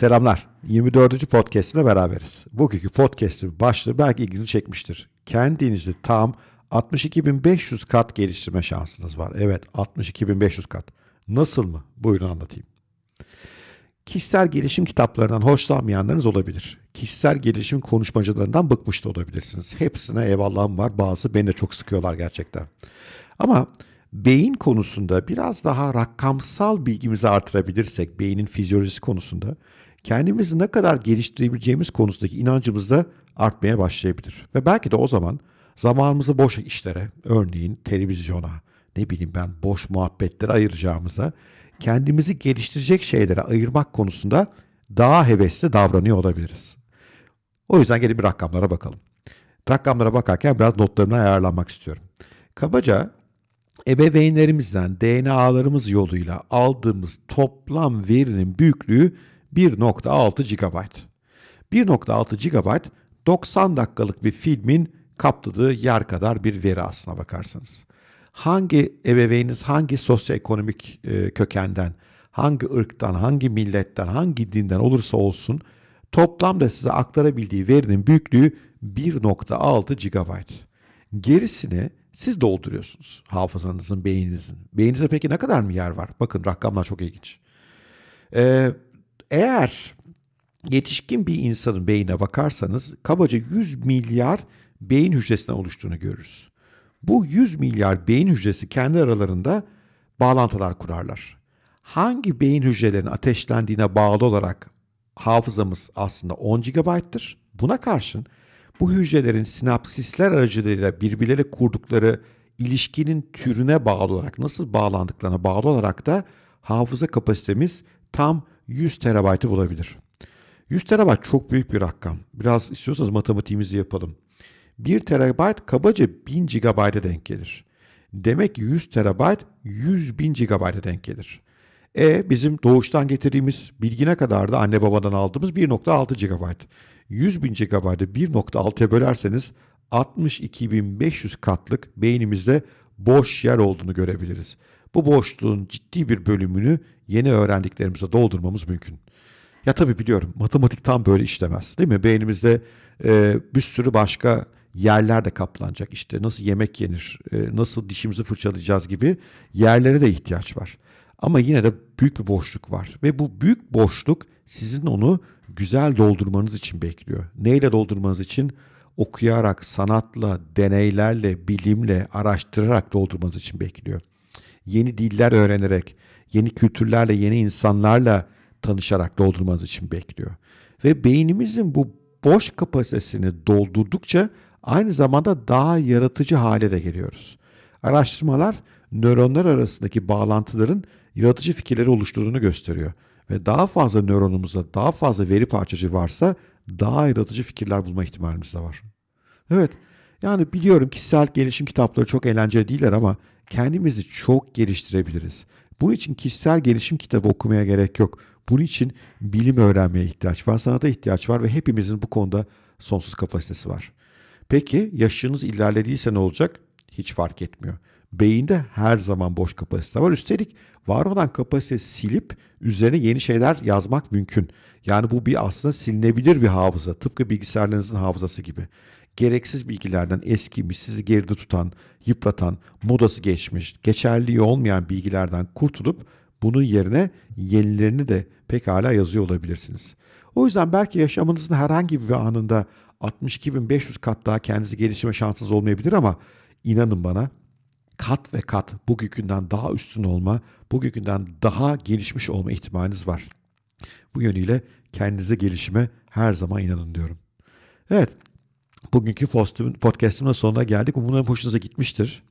Selamlar. 24. podcast'ime beraberiz. Bugünkü podcast'in başlığı belki ilginizi çekmiştir. Kendinizi tam 62.500 kat geliştirme şansınız var. Evet 62.500 kat. Nasıl mı? Buyurun anlatayım. Kişisel gelişim kitaplarından hoşlanmayanlarınız olabilir. Kişisel gelişim konuşmacılarından bıkmış da olabilirsiniz. Hepsine eyvallahım var. Bazı beni de çok sıkıyorlar gerçekten. Ama beyin konusunda biraz daha rakamsal bilgimizi artırabilirsek, beynin fizyolojisi konusunda kendimizi ne kadar geliştirebileceğimiz konusundaki inancımız da artmaya başlayabilir. Ve belki de o zaman zamanımızı boş işlere, örneğin televizyona, ne bileyim ben boş muhabbetlere ayıracağımıza kendimizi geliştirecek şeylere ayırmak konusunda daha hevesli davranıyor olabiliriz. O yüzden gelin bir rakamlara bakalım. Rakamlara bakarken biraz notlarına ayarlanmak istiyorum. Kabaca ebeveynlerimizden DNA'larımız yoluyla aldığımız toplam verinin büyüklüğü 1.6 GB. 1.6 GB 90 dakikalık bir filmin kapladığı yer kadar bir veri aslına bakarsanız. Hangi ebeveyniniz hangi sosyoekonomik e, kökenden, hangi ırktan, hangi milletten, hangi dinden olursa olsun toplamda size aktarabildiği verinin büyüklüğü 1.6 GB. Gerisini siz dolduruyorsunuz hafızanızın, beyninizin. Beyninize peki ne kadar mı yer var? Bakın rakamlar çok ilginç. Ee, eğer yetişkin bir insanın beynine bakarsanız kabaca 100 milyar beyin hücresinden oluştuğunu görürüz. Bu 100 milyar beyin hücresi kendi aralarında bağlantılar kurarlar. Hangi beyin hücrelerinin ateşlendiğine bağlı olarak hafızamız aslında 10 GB'tır. Buna karşın bu hücrelerin sinapsisler aracılığıyla birbirleriyle kurdukları ilişkinin türüne bağlı olarak nasıl bağlandıklarına bağlı olarak da hafıza kapasitemiz tam 100 terabaytı bulabilir. 100 terabayt çok büyük bir rakam. Biraz istiyorsanız matematiğimizi yapalım. 1 terabayt kabaca 1000 GB'a denk gelir. Demek 100 terabayt 100 bin GB'a denk gelir. E bizim doğuştan getirdiğimiz bilgine kadar da anne babadan aldığımız 1.6 GB. 100 bin GB'ı 1.6'ya bölerseniz 62.500 katlık beynimizde boş yer olduğunu görebiliriz. Bu boşluğun ciddi bir bölümünü yeni öğrendiklerimize doldurmamız mümkün. Ya tabii biliyorum matematik tam böyle işlemez değil mi? Beynimizde e, bir sürü başka yerler de kaplanacak. İşte nasıl yemek yenir, e, nasıl dişimizi fırçalayacağız gibi yerlere de ihtiyaç var. Ama yine de büyük bir boşluk var ve bu büyük boşluk sizin onu güzel doldurmanız için bekliyor. Neyle doldurmanız için? okuyarak, sanatla, deneylerle, bilimle, araştırarak doldurmanız için bekliyor. Yeni diller öğrenerek, yeni kültürlerle, yeni insanlarla tanışarak doldurmanız için bekliyor. Ve beynimizin bu boş kapasitesini doldurdukça aynı zamanda daha yaratıcı hale de geliyoruz. Araştırmalar nöronlar arasındaki bağlantıların yaratıcı fikirleri oluşturduğunu gösteriyor. Ve daha fazla nöronumuzda daha fazla veri parçacı varsa daha yaratıcı fikirler bulma ihtimalimiz de var. Evet. Yani biliyorum kişisel gelişim kitapları çok eğlenceli değiller ama kendimizi çok geliştirebiliriz. Bunun için kişisel gelişim kitabı okumaya gerek yok. Bunun için bilim öğrenmeye ihtiyaç var, sanata ihtiyaç var ve hepimizin bu konuda sonsuz kapasitesi var. Peki yaşınız ilerlediyse ne olacak? Hiç fark etmiyor. Beyinde her zaman boş kapasite var. Üstelik var olan kapasite silip üzerine yeni şeyler yazmak mümkün. Yani bu bir aslında silinebilir bir hafıza. Tıpkı bilgisayarlarınızın hafızası gibi gereksiz bilgilerden eskimiş, sizi geride tutan, yıpratan, modası geçmiş, geçerli olmayan bilgilerden kurtulup bunun yerine yenilerini de pekala yazıyor olabilirsiniz. O yüzden belki yaşamınızın herhangi bir anında 62.500 kat daha kendinizi gelişime şanssız olmayabilir ama inanın bana kat ve kat bugünkünden daha üstün olma, bugünkünden daha gelişmiş olma ihtimaliniz var. Bu yönüyle kendinize gelişime her zaman inanın diyorum. Evet bugünkü postum, podcastimin sonuna geldik. Umarım hoşunuza gitmiştir.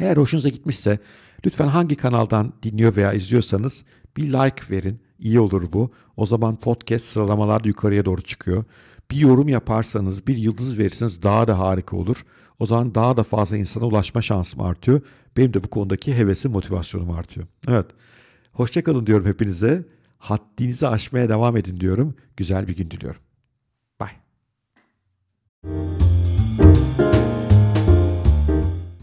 Eğer hoşunuza gitmişse lütfen hangi kanaldan dinliyor veya izliyorsanız bir like verin. İyi olur bu. O zaman podcast sıralamalar da yukarıya doğru çıkıyor. Bir yorum yaparsanız, bir yıldız verirseniz daha da harika olur. O zaman daha da fazla insana ulaşma şansım artıyor. Benim de bu konudaki hevesim, motivasyonum artıyor. Evet. Hoşçakalın diyorum hepinize. Haddinizi aşmaya devam edin diyorum. Güzel bir gün diliyorum. you